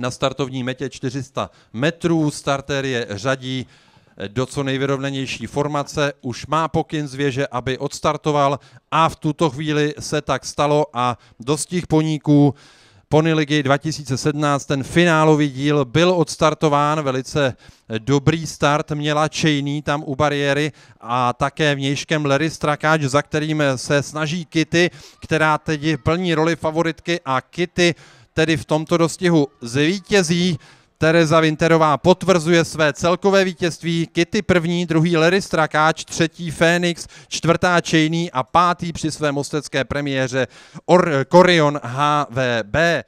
na startovní metě 400 metrů. Starter je řadí do co nejvyrovnanější formace. Už má pokyn z věže, aby odstartoval a v tuto chvíli se tak stalo a dostih poníků Pony ligy 2017, ten finálový díl byl odstartován, velice dobrý start měla Chaney tam u bariéry a také vnějškem Larry Strakáč, za kterým se snaží Kitty, která teď plní roli favoritky a Kitty tedy v tomto dostihu zvítězí. Tereza Winterová potvrzuje své celkové vítězství. Kitty první, druhý Larry Strakáč, třetí Fénix, čtvrtá Čejný a pátý při své mostecké premiéře Orion HVB.